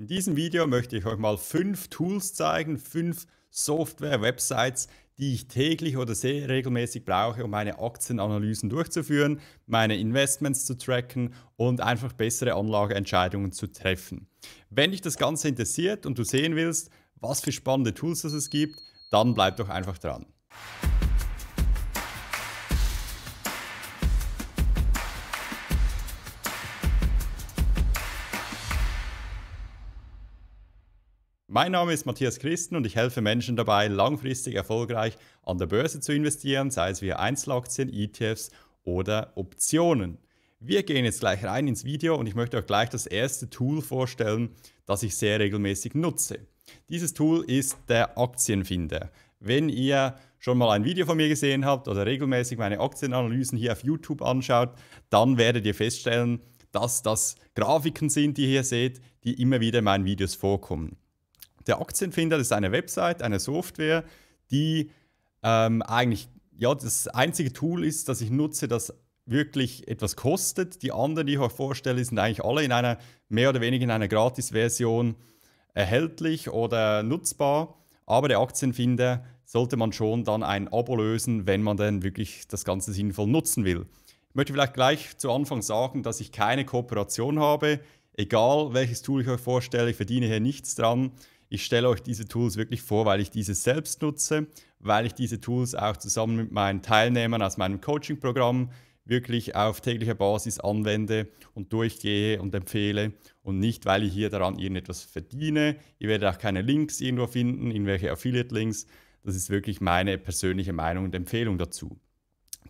In diesem Video möchte ich euch mal fünf Tools zeigen, fünf Software-Websites, die ich täglich oder sehr regelmäßig brauche, um meine Aktienanalysen durchzuführen, meine Investments zu tracken und einfach bessere Anlageentscheidungen zu treffen. Wenn dich das Ganze interessiert und du sehen willst, was für spannende Tools es gibt, dann bleib doch einfach dran. Mein Name ist Matthias Christen und ich helfe Menschen dabei, langfristig erfolgreich an der Börse zu investieren, sei es via Einzelaktien, ETFs oder Optionen. Wir gehen jetzt gleich rein ins Video und ich möchte euch gleich das erste Tool vorstellen, das ich sehr regelmäßig nutze. Dieses Tool ist der Aktienfinder. Wenn ihr schon mal ein Video von mir gesehen habt oder regelmäßig meine Aktienanalysen hier auf YouTube anschaut, dann werdet ihr feststellen, dass das Grafiken sind, die ihr hier seht, die immer wieder in meinen Videos vorkommen der Aktienfinder, das ist eine Website, eine Software, die ähm, eigentlich ja, das einzige Tool ist, das ich nutze, das wirklich etwas kostet. Die anderen, die ich euch vorstelle, sind eigentlich alle in einer mehr oder weniger in einer Gratis-Version erhältlich oder nutzbar. Aber der Aktienfinder sollte man schon dann ein Abo lösen, wenn man denn wirklich das Ganze sinnvoll nutzen will. Ich möchte vielleicht gleich zu Anfang sagen, dass ich keine Kooperation habe. Egal welches Tool ich euch vorstelle, ich verdiene hier nichts dran. Ich stelle euch diese Tools wirklich vor, weil ich diese selbst nutze, weil ich diese Tools auch zusammen mit meinen Teilnehmern aus meinem Coaching-Programm wirklich auf täglicher Basis anwende und durchgehe und empfehle und nicht, weil ich hier daran irgendetwas verdiene. Ihr werdet auch keine Links irgendwo finden, irgendwelche Affiliate-Links. Das ist wirklich meine persönliche Meinung und Empfehlung dazu.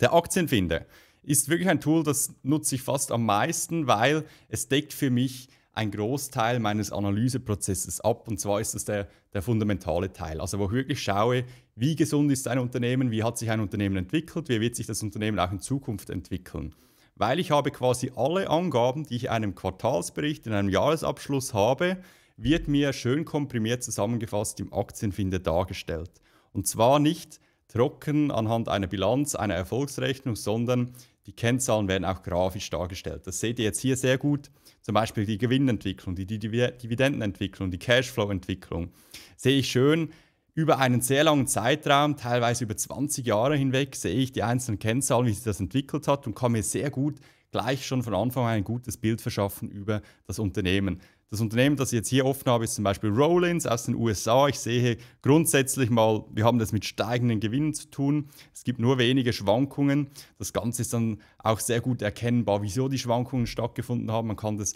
Der Aktienfinder ist wirklich ein Tool, das nutze ich fast am meisten, weil es deckt für mich ein Großteil meines Analyseprozesses ab. Und zwar ist das der, der fundamentale Teil. Also wo ich wirklich schaue, wie gesund ist ein Unternehmen, wie hat sich ein Unternehmen entwickelt, wie wird sich das Unternehmen auch in Zukunft entwickeln. Weil ich habe quasi alle Angaben, die ich in einem Quartalsbericht, in einem Jahresabschluss habe, wird mir schön komprimiert zusammengefasst im Aktienfinder dargestellt. Und zwar nicht trocken anhand einer Bilanz, einer Erfolgsrechnung, sondern die Kennzahlen werden auch grafisch dargestellt. Das seht ihr jetzt hier sehr gut. Zum Beispiel die Gewinnentwicklung, die Dividendenentwicklung, die Cashflow-Entwicklung. Sehe ich schön über einen sehr langen Zeitraum, teilweise über 20 Jahre hinweg, sehe ich die einzelnen Kennzahlen, wie sich das entwickelt hat und kann mir sehr gut gleich schon von Anfang an ein gutes Bild verschaffen über das Unternehmen. Das Unternehmen, das ich jetzt hier offen habe, ist zum Beispiel Rollins aus den USA. Ich sehe grundsätzlich mal, wir haben das mit steigenden Gewinnen zu tun. Es gibt nur wenige Schwankungen. Das Ganze ist dann auch sehr gut erkennbar, wieso die Schwankungen stattgefunden haben. Man kann das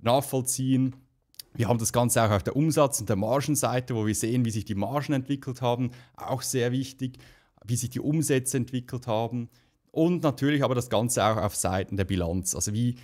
nachvollziehen. Wir haben das Ganze auch auf der Umsatz- und der Margenseite, wo wir sehen, wie sich die Margen entwickelt haben. Auch sehr wichtig, wie sich die Umsätze entwickelt haben. Und natürlich aber das Ganze auch auf Seiten der Bilanz. Also wie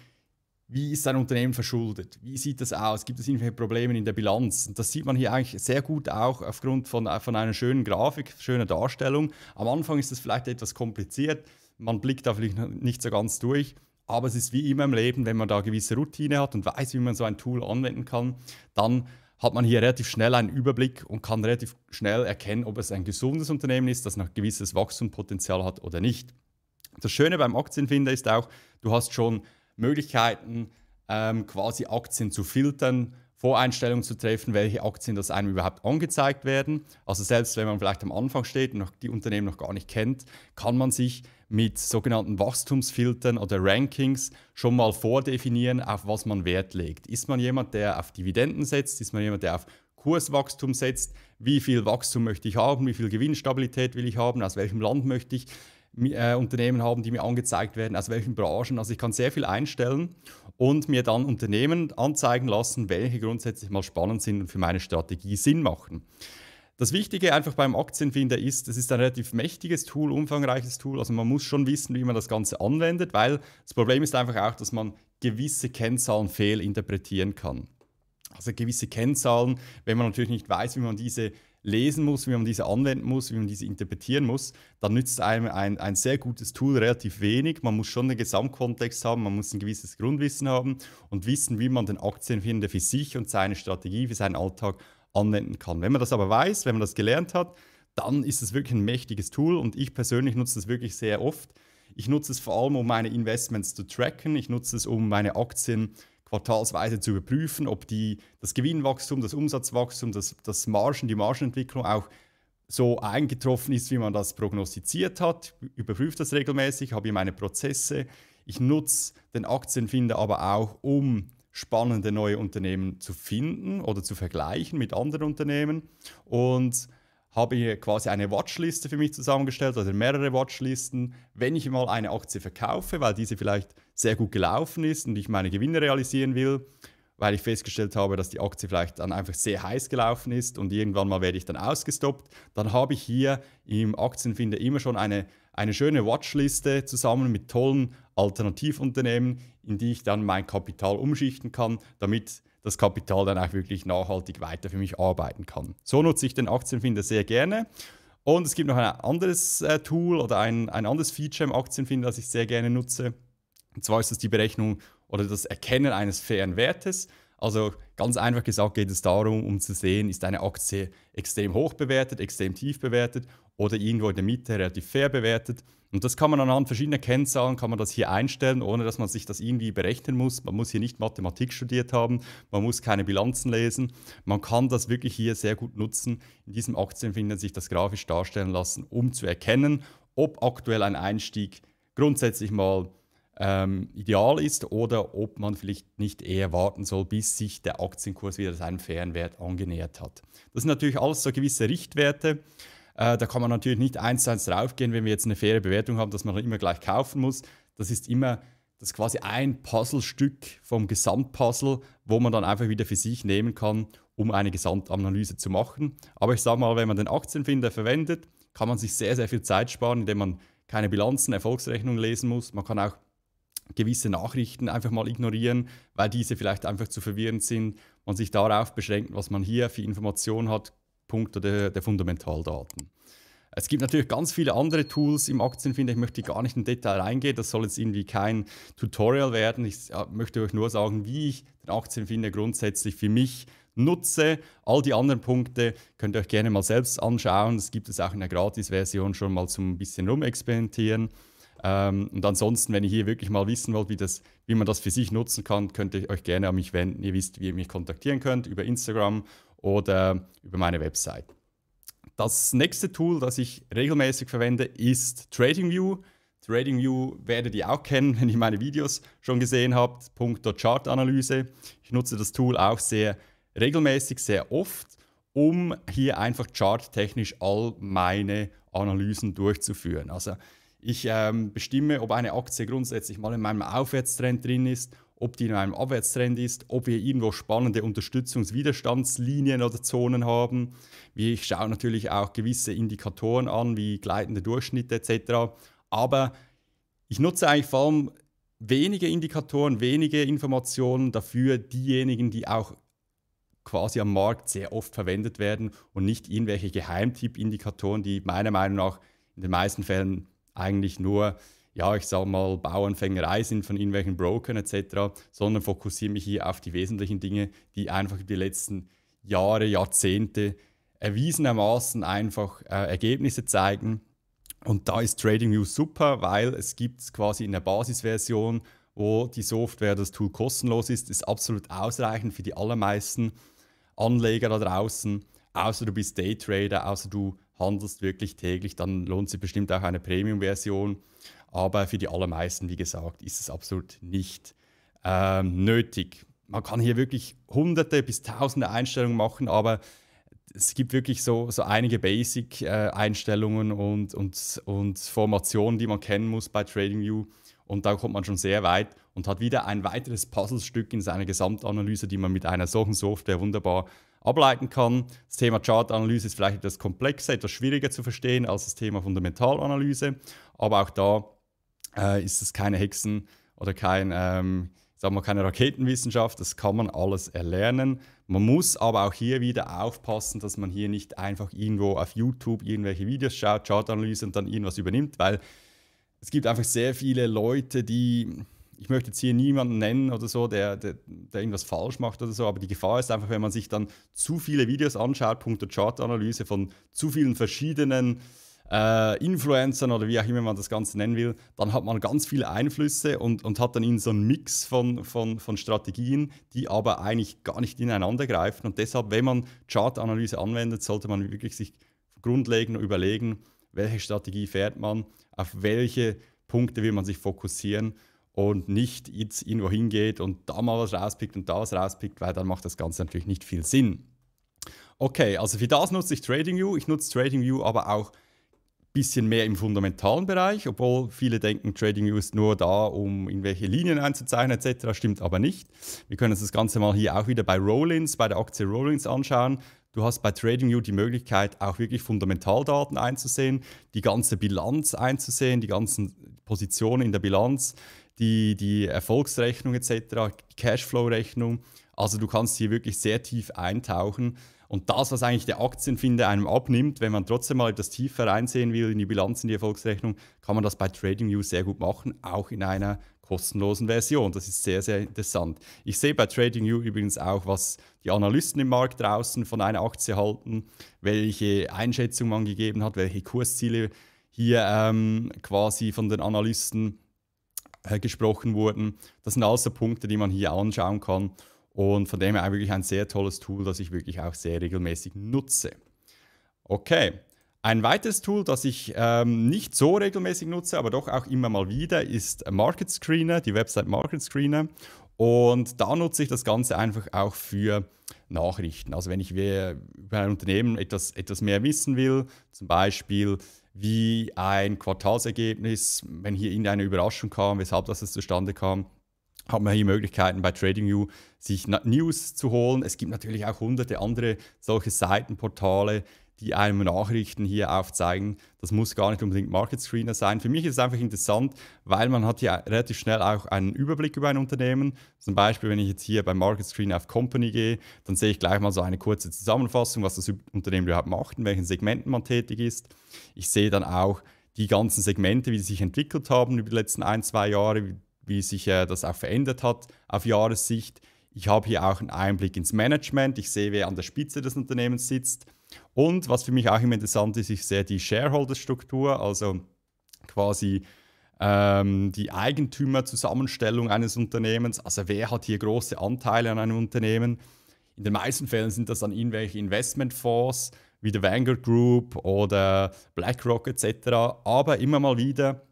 wie ist dein Unternehmen verschuldet? Wie sieht das aus? Gibt es irgendwelche Probleme in der Bilanz? Und das sieht man hier eigentlich sehr gut auch aufgrund von, äh, von einer schönen Grafik, schöner Darstellung. Am Anfang ist es vielleicht etwas kompliziert, man blickt da vielleicht nicht so ganz durch. Aber es ist wie immer im Leben, wenn man da gewisse Routine hat und weiß, wie man so ein Tool anwenden kann, dann hat man hier relativ schnell einen Überblick und kann relativ schnell erkennen, ob es ein gesundes Unternehmen ist, das noch gewisses Wachstumspotenzial hat oder nicht. Das Schöne beim Aktienfinder ist auch, du hast schon Möglichkeiten, ähm, quasi Aktien zu filtern, Voreinstellungen zu treffen, welche Aktien das einem überhaupt angezeigt werden. Also selbst wenn man vielleicht am Anfang steht und noch die Unternehmen noch gar nicht kennt, kann man sich mit sogenannten Wachstumsfiltern oder Rankings schon mal vordefinieren, auf was man Wert legt. Ist man jemand, der auf Dividenden setzt? Ist man jemand, der auf Kurswachstum setzt? Wie viel Wachstum möchte ich haben? Wie viel Gewinnstabilität will ich haben? Aus welchem Land möchte ich äh, Unternehmen haben, die mir angezeigt werden, aus welchen Branchen. Also ich kann sehr viel einstellen und mir dann Unternehmen anzeigen lassen, welche grundsätzlich mal spannend sind und für meine Strategie Sinn machen. Das Wichtige einfach beim Aktienfinder ist, es ist ein relativ mächtiges Tool, umfangreiches Tool. Also man muss schon wissen, wie man das Ganze anwendet, weil das Problem ist einfach auch, dass man gewisse Kennzahlen fehlinterpretieren kann. Also gewisse Kennzahlen, wenn man natürlich nicht weiß, wie man diese lesen muss, wie man diese anwenden muss, wie man diese interpretieren muss, dann nützt einem ein, ein sehr gutes Tool relativ wenig. Man muss schon den Gesamtkontext haben, man muss ein gewisses Grundwissen haben und wissen, wie man den Aktienfinder für sich und seine Strategie, für seinen Alltag anwenden kann. Wenn man das aber weiß, wenn man das gelernt hat, dann ist es wirklich ein mächtiges Tool und ich persönlich nutze es wirklich sehr oft. Ich nutze es vor allem, um meine Investments zu tracken. Ich nutze es, um meine Aktien zu quartalsweise zu überprüfen, ob die, das Gewinnwachstum, das Umsatzwachstum, das, das Margen, die Margenentwicklung auch so eingetroffen ist, wie man das prognostiziert hat. Ich Überprüfe das regelmäßig, habe hier meine Prozesse. Ich nutze den Aktienfinder aber auch, um spannende neue Unternehmen zu finden oder zu vergleichen mit anderen Unternehmen und habe hier quasi eine Watchliste für mich zusammengestellt oder mehrere Watchlisten, wenn ich mal eine Aktie verkaufe, weil diese vielleicht sehr gut gelaufen ist und ich meine Gewinne realisieren will, weil ich festgestellt habe, dass die Aktie vielleicht dann einfach sehr heiß gelaufen ist und irgendwann mal werde ich dann ausgestoppt, dann habe ich hier im Aktienfinder immer schon eine, eine schöne Watchliste zusammen mit tollen Alternativunternehmen, in die ich dann mein Kapital umschichten kann, damit das Kapital dann auch wirklich nachhaltig weiter für mich arbeiten kann. So nutze ich den Aktienfinder sehr gerne. Und es gibt noch ein anderes äh, Tool oder ein, ein anderes Feature im Aktienfinder, das ich sehr gerne nutze. Und zwar ist es die Berechnung oder das Erkennen eines fairen Wertes. Also ganz einfach gesagt geht es darum, um zu sehen, ist eine Aktie extrem hoch bewertet, extrem tief bewertet oder irgendwo in der Mitte relativ fair bewertet. Und das kann man anhand verschiedener Kennzahlen, kann man das hier einstellen, ohne dass man sich das irgendwie berechnen muss. Man muss hier nicht Mathematik studiert haben, man muss keine Bilanzen lesen. Man kann das wirklich hier sehr gut nutzen, in diesem Aktienfinder sich das grafisch darstellen lassen, um zu erkennen, ob aktuell ein Einstieg grundsätzlich mal ähm, ideal ist oder ob man vielleicht nicht eher warten soll, bis sich der Aktienkurs wieder seinen fairen Wert angenähert hat. Das sind natürlich alles so gewisse Richtwerte. Äh, da kann man natürlich nicht eins zu eins draufgehen, wenn wir jetzt eine faire Bewertung haben, dass man immer gleich kaufen muss. Das ist immer das quasi ein Puzzlestück vom Gesamtpuzzle, wo man dann einfach wieder für sich nehmen kann, um eine Gesamtanalyse zu machen. Aber ich sage mal, wenn man den Aktienfinder verwendet, kann man sich sehr, sehr viel Zeit sparen, indem man keine Bilanzen, Erfolgsrechnungen lesen muss. Man kann auch gewisse Nachrichten einfach mal ignorieren, weil diese vielleicht einfach zu verwirrend sind. Man sich darauf beschränkt, was man hier für Informationen hat, Punkte der, der Fundamentaldaten. Es gibt natürlich ganz viele andere Tools im Aktienfinder. Ich möchte gar nicht im Detail reingehen. Das soll jetzt irgendwie kein Tutorial werden. Ich äh, möchte euch nur sagen, wie ich den Aktienfinder grundsätzlich für mich nutze. All die anderen Punkte könnt ihr euch gerne mal selbst anschauen. Das gibt es auch in der Gratis-Version schon mal zum bisschen rumexperimentieren. Ähm, und ansonsten, wenn ihr hier wirklich mal wissen wollt, wie, das, wie man das für sich nutzen kann, könnt ihr euch gerne an mich wenden. Ihr wisst, wie ihr mich kontaktieren könnt über Instagram oder über meine Website. Das nächste Tool, das ich regelmäßig verwende, ist TradingView. TradingView werdet ihr auch kennen, wenn ihr meine Videos schon gesehen habt, punkto Chartanalyse. Ich nutze das Tool auch sehr regelmäßig, sehr oft, um hier einfach charttechnisch all meine Analysen durchzuführen. Also ich ähm, bestimme, ob eine Aktie grundsätzlich mal in meinem Aufwärtstrend drin ist, ob die in einem Abwärtstrend ist, ob wir irgendwo spannende Unterstützungswiderstandslinien oder Zonen haben. Ich schaue natürlich auch gewisse Indikatoren an, wie gleitende Durchschnitte etc. Aber ich nutze eigentlich vor allem wenige Indikatoren, wenige Informationen dafür, diejenigen, die auch quasi am Markt sehr oft verwendet werden und nicht irgendwelche Geheimtipp-Indikatoren, die meiner Meinung nach in den meisten Fällen eigentlich nur, ja, ich sag mal, Bauernfängerei sind von irgendwelchen Brokern etc., sondern fokussiere mich hier auf die wesentlichen Dinge, die einfach die letzten Jahre, Jahrzehnte erwiesenermaßen einfach äh, Ergebnisse zeigen. Und da ist TradingView super, weil es gibt es quasi in der Basisversion, wo die Software, das Tool kostenlos ist, ist absolut ausreichend für die allermeisten Anleger da draußen, außer du bist Daytrader, außer du handelst wirklich täglich, dann lohnt sich bestimmt auch eine Premium-Version. Aber für die allermeisten, wie gesagt, ist es absolut nicht ähm, nötig. Man kann hier wirklich hunderte bis tausende Einstellungen machen, aber es gibt wirklich so, so einige Basic-Einstellungen äh, und, und, und Formationen, die man kennen muss bei TradingView. Und da kommt man schon sehr weit und hat wieder ein weiteres Puzzlestück in seiner Gesamtanalyse, die man mit einer solchen Software wunderbar ableiten kann. Das Thema Chartanalyse ist vielleicht etwas komplexer, etwas schwieriger zu verstehen als das Thema Fundamentalanalyse, aber auch da äh, ist es keine Hexen oder kein, ähm, sagen wir, keine Raketenwissenschaft, das kann man alles erlernen. Man muss aber auch hier wieder aufpassen, dass man hier nicht einfach irgendwo auf YouTube irgendwelche Videos schaut, Chartanalyse und dann irgendwas übernimmt, weil es gibt einfach sehr viele Leute, die ich möchte jetzt hier niemanden nennen oder so, der, der, der, irgendwas falsch macht oder so, aber die Gefahr ist einfach, wenn man sich dann zu viele Videos anschaut, Punkte Chartanalyse von zu vielen verschiedenen äh, Influencern oder wie auch immer man das Ganze nennen will, dann hat man ganz viele Einflüsse und, und hat dann in so einen Mix von, von, von Strategien, die aber eigentlich gar nicht ineinander greifen. Und deshalb, wenn man Chartanalyse anwendet, sollte man wirklich sich grundlegend überlegen, welche Strategie fährt man, auf welche Punkte will man sich fokussieren und nicht jetzt irgendwo hingeht und da mal was rauspickt und da was rauspickt, weil dann macht das Ganze natürlich nicht viel Sinn. Okay, also für das nutze ich TradingView. Ich nutze TradingView aber auch ein bisschen mehr im fundamentalen Bereich, obwohl viele denken, TradingView ist nur da, um in welche Linien einzuzeichnen etc. Stimmt aber nicht. Wir können uns das Ganze mal hier auch wieder bei Rollins, bei der Aktie Rollins anschauen. Du hast bei TradingView die Möglichkeit, auch wirklich Fundamentaldaten einzusehen, die ganze Bilanz einzusehen, die ganzen Positionen in der Bilanz die, die Erfolgsrechnung etc., die Cashflow-Rechnung. Also du kannst hier wirklich sehr tief eintauchen. Und das, was eigentlich der Aktienfinder einem abnimmt, wenn man trotzdem mal etwas tiefer reinsehen will in die Bilanz, in die Erfolgsrechnung, kann man das bei TradingView sehr gut machen, auch in einer kostenlosen Version. Das ist sehr, sehr interessant. Ich sehe bei TradingView übrigens auch, was die Analysten im Markt draußen von einer Aktie halten, welche Einschätzung man gegeben hat, welche Kursziele hier ähm, quasi von den Analysten äh, gesprochen wurden. Das sind alles so Punkte, die man hier anschauen kann. Und von dem her wirklich ein sehr tolles Tool, das ich wirklich auch sehr regelmäßig nutze. Okay, ein weiteres Tool, das ich ähm, nicht so regelmäßig nutze, aber doch auch immer mal wieder, ist Market Screener, die Website Market Screener. Und da nutze ich das Ganze einfach auch für Nachrichten. Also wenn ich über ein Unternehmen etwas, etwas mehr wissen will, zum Beispiel wie ein Quartalsergebnis, wenn hier irgendeine Überraschung kam, weshalb das zustande kam, hat man hier Möglichkeiten bei TradingView sich News zu holen. Es gibt natürlich auch hunderte andere solche Seitenportale, die einem Nachrichten hier aufzeigen. Das muss gar nicht unbedingt Market Screener sein. Für mich ist es einfach interessant, weil man hat ja relativ schnell auch einen Überblick über ein Unternehmen. Zum Beispiel, wenn ich jetzt hier bei Market Screener auf Company gehe, dann sehe ich gleich mal so eine kurze Zusammenfassung, was das Unternehmen überhaupt macht, in welchen Segmenten man tätig ist. Ich sehe dann auch die ganzen Segmente, wie sie sich entwickelt haben über die letzten ein, zwei Jahre, wie, sich äh, das auch verändert hat auf Jahressicht. Ich habe hier auch einen Einblick ins Management. Ich sehe, wer an der Spitze des Unternehmens sitzt. Und was für mich auch immer interessant ist, ich sehe die Shareholder-Struktur, also quasi ähm, die Eigentümerzusammenstellung eines Unternehmens, also wer hat hier große Anteile an einem Unternehmen. In den meisten Fällen sind das dann irgendwelche Investmentfonds wie der Vanguard Group oder BlackRock etc. Aber immer mal wieder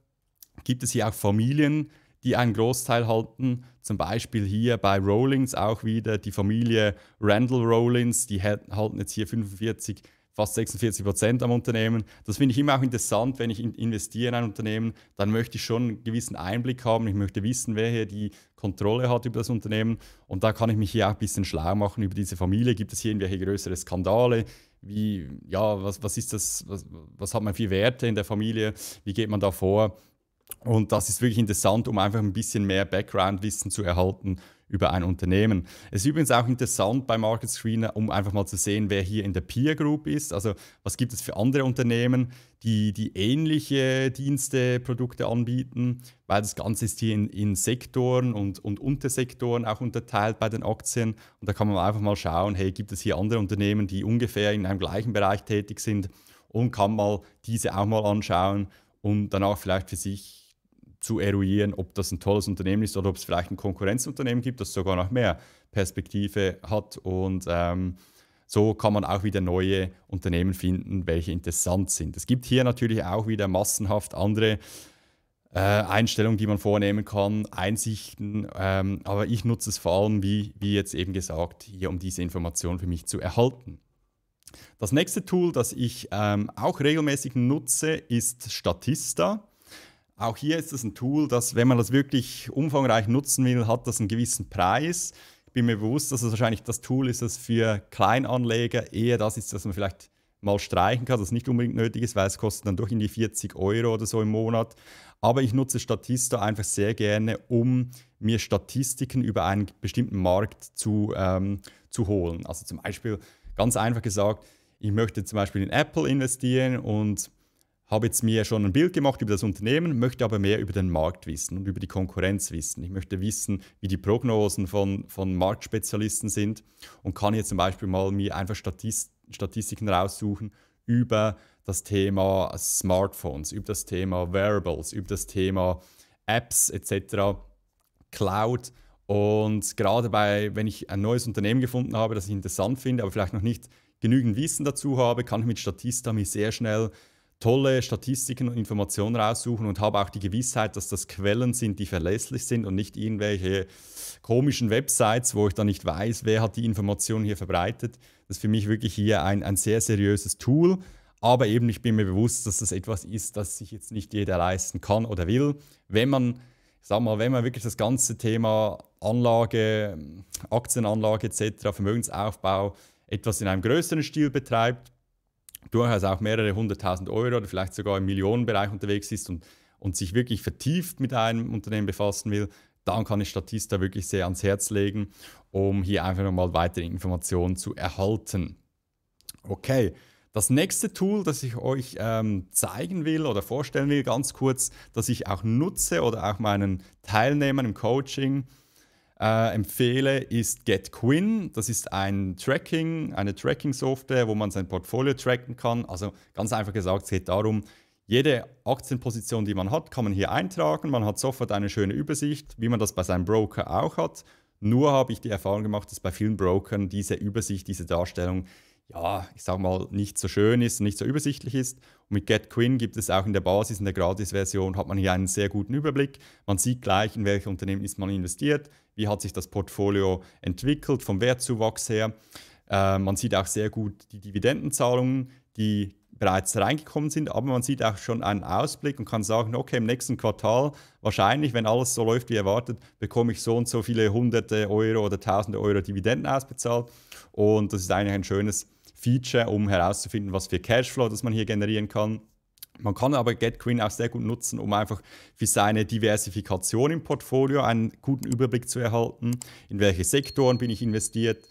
gibt es hier auch Familien, die einen Großteil halten. Zum Beispiel hier bei Rollins auch wieder die Familie Randall Rollins, die halten jetzt hier 45, fast 46 Prozent am Unternehmen. Das finde ich immer auch interessant, wenn ich in investiere in ein Unternehmen, dann möchte ich schon einen gewissen Einblick haben. Ich möchte wissen, wer hier die Kontrolle hat über das Unternehmen. Und da kann ich mich hier auch ein bisschen schlau machen über diese Familie. Gibt es hier irgendwelche größere Skandale? Wie, ja, was, was ist das, was, was hat man für Werte in der Familie? Wie geht man da vor? Und das ist wirklich interessant, um einfach ein bisschen mehr Background-Wissen zu erhalten über ein Unternehmen. Es ist übrigens auch interessant bei Market Screener, um einfach mal zu sehen, wer hier in der Peer Group ist. Also was gibt es für andere Unternehmen, die, die ähnliche Dienste, Produkte anbieten, weil das Ganze ist hier in, in Sektoren und, und Untersektoren auch unterteilt bei den Aktien. Und da kann man einfach mal schauen, hey, gibt es hier andere Unternehmen, die ungefähr in einem gleichen Bereich tätig sind und kann mal diese auch mal anschauen, und danach vielleicht für sich zu eruieren, ob das ein tolles Unternehmen ist oder ob es vielleicht ein Konkurrenzunternehmen gibt, das sogar noch mehr Perspektive hat. Und ähm, so kann man auch wieder neue Unternehmen finden, welche interessant sind. Es gibt hier natürlich auch wieder massenhaft andere äh, Einstellungen, die man vornehmen kann, Einsichten. Ähm, aber ich nutze es vor allem, wie, wie jetzt eben gesagt, hier um diese Informationen für mich zu erhalten. Das nächste Tool, das ich ähm, auch regelmäßig nutze, ist Statista. Auch hier ist es ein Tool, das, wenn man das wirklich umfangreich nutzen will, hat das einen gewissen Preis. Ich bin mir bewusst, dass es wahrscheinlich das Tool ist, das für Kleinanleger eher das ist, das man vielleicht mal streichen kann, das nicht unbedingt nötig ist, weil es kostet dann doch die 40 Euro oder so im Monat. Aber ich nutze Statista einfach sehr gerne, um mir Statistiken über einen bestimmten Markt zu, ähm, zu holen. Also zum Beispiel, ganz einfach gesagt, ich möchte zum Beispiel in Apple investieren und habe jetzt mir schon ein Bild gemacht über das Unternehmen, möchte aber mehr über den Markt wissen und über die Konkurrenz wissen. Ich möchte wissen, wie die Prognosen von, von Marktspezialisten sind und kann jetzt zum Beispiel mal mir einfach Statist Statistiken raussuchen über das Thema Smartphones, über das Thema Wearables, über das Thema Apps etc., Cloud. Und gerade bei, wenn ich ein neues Unternehmen gefunden habe, das ich interessant finde, aber vielleicht noch nicht genügend Wissen dazu habe, kann ich mit Statista mich sehr schnell tolle Statistiken und Informationen raussuchen und habe auch die Gewissheit, dass das Quellen sind, die verlässlich sind und nicht irgendwelche komischen Websites, wo ich dann nicht weiß, wer hat die Informationen hier verbreitet. Das ist für mich wirklich hier ein, ein sehr seriöses Tool. Aber eben, ich bin mir bewusst, dass das etwas ist, das sich jetzt nicht jeder leisten kann oder will. Wenn man, ich sag mal, wenn man wirklich das ganze Thema Anlage, Aktienanlage etc., Vermögensaufbau etwas in einem größeren Stil betreibt, durchaus auch mehrere hunderttausend Euro oder vielleicht sogar im Millionenbereich unterwegs ist und, und sich wirklich vertieft mit einem Unternehmen befassen will, dann kann ich Statista wirklich sehr ans Herz legen, um hier einfach nochmal weitere Informationen zu erhalten. Okay, das nächste Tool, das ich euch ähm, zeigen will oder vorstellen will, ganz kurz, das ich auch nutze oder auch meinen Teilnehmern im Coaching, äh, empfehle, ist GetQuinn. Das ist ein Tracking, eine Tracking-Software, wo man sein Portfolio tracken kann. Also ganz einfach gesagt, es geht darum, jede Aktienposition, die man hat, kann man hier eintragen. Man hat sofort eine schöne Übersicht, wie man das bei seinem Broker auch hat. Nur habe ich die Erfahrung gemacht, dass bei vielen Brokern diese Übersicht, diese Darstellung ja, ich sage mal, nicht so schön ist, nicht so übersichtlich ist. Und mit GetQuinn gibt es auch in der Basis, in der Gratis-Version, hat man hier einen sehr guten Überblick. Man sieht gleich, in welche Unternehmen ist man investiert, wie hat sich das Portfolio entwickelt vom Wertzuwachs her. Äh, man sieht auch sehr gut die Dividendenzahlungen, die bereits reingekommen sind, aber man sieht auch schon einen Ausblick und kann sagen, okay, im nächsten Quartal wahrscheinlich, wenn alles so läuft wie erwartet, bekomme ich so und so viele hunderte Euro oder tausende Euro Dividenden ausbezahlt. Und das ist eigentlich ein schönes Feature, um herauszufinden, was für Cashflow das man hier generieren kann. Man kann aber GetQueen auch sehr gut nutzen, um einfach für seine Diversifikation im Portfolio einen guten Überblick zu erhalten. In welche Sektoren bin ich investiert?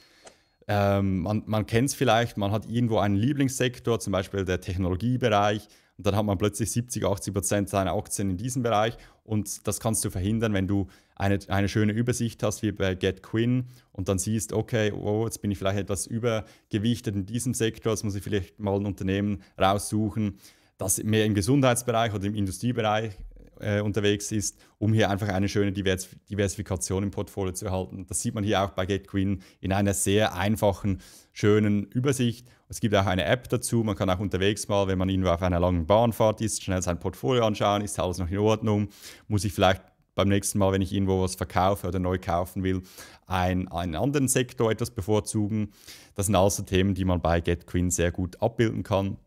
Ähm, man man kennt es vielleicht, man hat irgendwo einen Lieblingssektor, zum Beispiel der Technologiebereich, und dann hat man plötzlich 70, 80 Prozent seiner Aktien in diesem Bereich. Und das kannst du verhindern, wenn du eine, eine schöne Übersicht hast, wie bei GetQuinn, und dann siehst, okay, oh, jetzt bin ich vielleicht etwas übergewichtet in diesem Sektor, jetzt muss ich vielleicht mal ein Unternehmen raussuchen, das mehr im Gesundheitsbereich oder im Industriebereich äh, unterwegs ist, um hier einfach eine schöne Divers Diversifikation im Portfolio zu erhalten. Das sieht man hier auch bei GetQueen in einer sehr einfachen, schönen Übersicht. Es gibt auch eine App dazu. Man kann auch unterwegs mal, wenn man irgendwo auf einer langen Bahnfahrt ist, schnell sein Portfolio anschauen. Ist alles noch in Ordnung? Muss ich vielleicht beim nächsten Mal, wenn ich irgendwo was verkaufe oder neu kaufen will, ein, einen anderen Sektor etwas bevorzugen. Das sind also Themen, die man bei GetQueen sehr gut abbilden kann.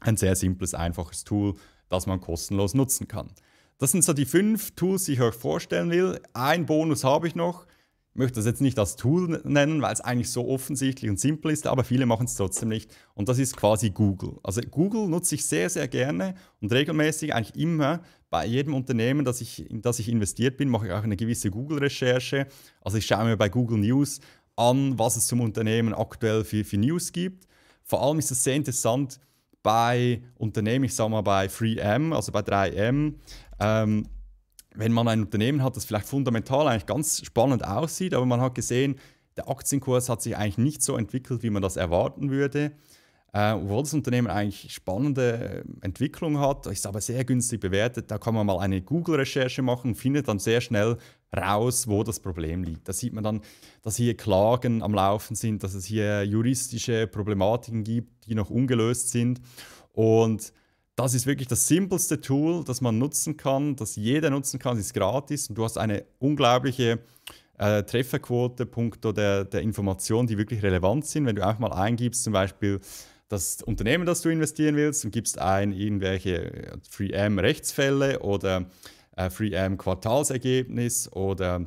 Ein sehr simples, einfaches Tool, das man kostenlos nutzen kann. Das sind so die fünf Tools, die ich euch vorstellen will. Ein Bonus habe ich noch. Ich möchte das jetzt nicht als Tool nennen, weil es eigentlich so offensichtlich und simpel ist, aber viele machen es trotzdem nicht. Und das ist quasi Google. Also Google nutze ich sehr, sehr gerne und regelmäßig, eigentlich immer bei jedem Unternehmen, das ich, in das ich investiert bin, mache ich auch eine gewisse Google-Recherche. Also ich schaue mir bei Google News an, was es zum Unternehmen aktuell für, für News gibt. Vor allem ist es sehr interessant bei Unternehmen, ich sage mal bei 3M, also bei 3M, ähm, wenn man ein Unternehmen hat, das vielleicht fundamental eigentlich ganz spannend aussieht, aber man hat gesehen, der Aktienkurs hat sich eigentlich nicht so entwickelt, wie man das erwarten würde. Äh, obwohl das Unternehmen eigentlich spannende äh, Entwicklung hat, ist aber sehr günstig bewertet. Da kann man mal eine Google-Recherche machen, findet dann sehr schnell raus, wo das Problem liegt. Da sieht man dann, dass hier Klagen am Laufen sind, dass es hier juristische Problematiken gibt, die noch ungelöst sind. Und das ist wirklich das simpelste Tool, das man nutzen kann, das jeder nutzen kann, es ist gratis und du hast eine unglaubliche äh, Trefferquote punkto der, der Informationen, die wirklich relevant sind. Wenn du einfach mal eingibst, zum Beispiel das Unternehmen, das du investieren willst und gibst ein irgendwelche 3M-Rechtsfälle äh, oder äh, 3M-Quartalsergebnis oder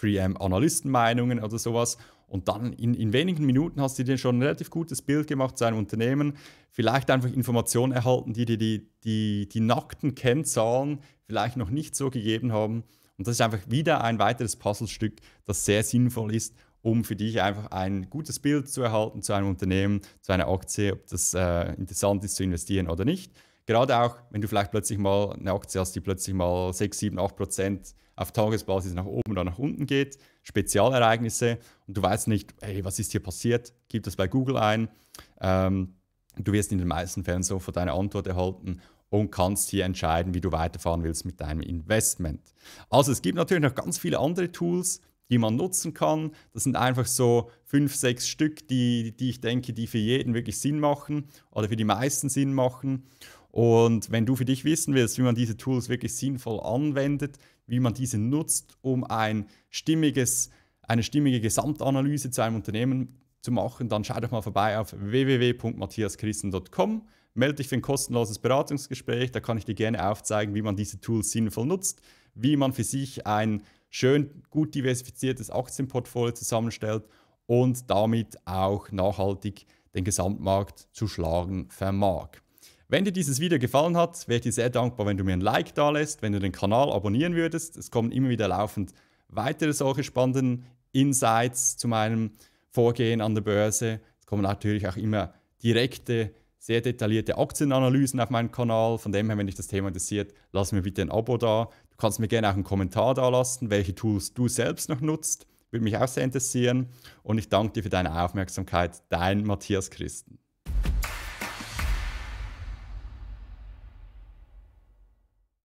3M-Analystenmeinungen oder sowas und dann in, in wenigen Minuten hast du dir schon ein relativ gutes Bild gemacht, zu einem Unternehmen, vielleicht einfach Informationen erhalten, die dir die, die, die nackten Kennzahlen vielleicht noch nicht so gegeben haben. Und das ist einfach wieder ein weiteres Puzzlestück, das sehr sinnvoll ist, um für dich einfach ein gutes Bild zu erhalten zu einem Unternehmen, zu einer Aktie, ob das äh, interessant ist zu investieren oder nicht. Gerade auch, wenn du vielleicht plötzlich mal eine Aktie hast, die plötzlich mal 6, 7, 8 Prozent auf Tagesbasis nach oben oder nach unten geht, Spezialereignisse und du weißt nicht, hey, was ist hier passiert, gib das bei Google ein. Ähm, du wirst in den meisten Fällen sofort eine Antwort erhalten und kannst hier entscheiden, wie du weiterfahren willst mit deinem Investment. Also es gibt natürlich noch ganz viele andere Tools, die man nutzen kann. Das sind einfach so fünf, sechs Stück, die, die ich denke, die für jeden wirklich Sinn machen oder für die meisten Sinn machen. Und wenn du für dich wissen willst, wie man diese Tools wirklich sinnvoll anwendet, wie man diese nutzt, um ein stimmiges, eine stimmige Gesamtanalyse zu einem Unternehmen zu machen, dann schau doch mal vorbei auf www.matthiaschristen.com. Melde dich für ein kostenloses Beratungsgespräch, da kann ich dir gerne aufzeigen, wie man diese Tools sinnvoll nutzt, wie man für sich ein schön gut diversifiziertes Aktienportfolio zusammenstellt und damit auch nachhaltig den Gesamtmarkt zu schlagen vermag. Wenn dir dieses Video gefallen hat, wäre ich dir sehr dankbar, wenn du mir ein Like da lässt, wenn du den Kanal abonnieren würdest. Es kommen immer wieder laufend weitere solche spannenden Insights zu meinem Vorgehen an der Börse. Es kommen natürlich auch immer direkte, sehr detaillierte Aktienanalysen auf meinem Kanal. Von dem her, wenn dich das Thema interessiert, lass mir bitte ein Abo da. Du kannst mir gerne auch einen Kommentar da lassen, welche Tools du selbst noch nutzt. Würde mich auch sehr interessieren. Und ich danke dir für deine Aufmerksamkeit. Dein Matthias Christen.